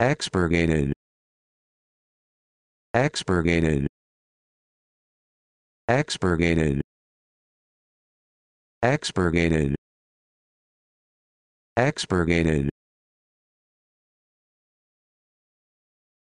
expurgated expurgated expurgated expurgated expurgated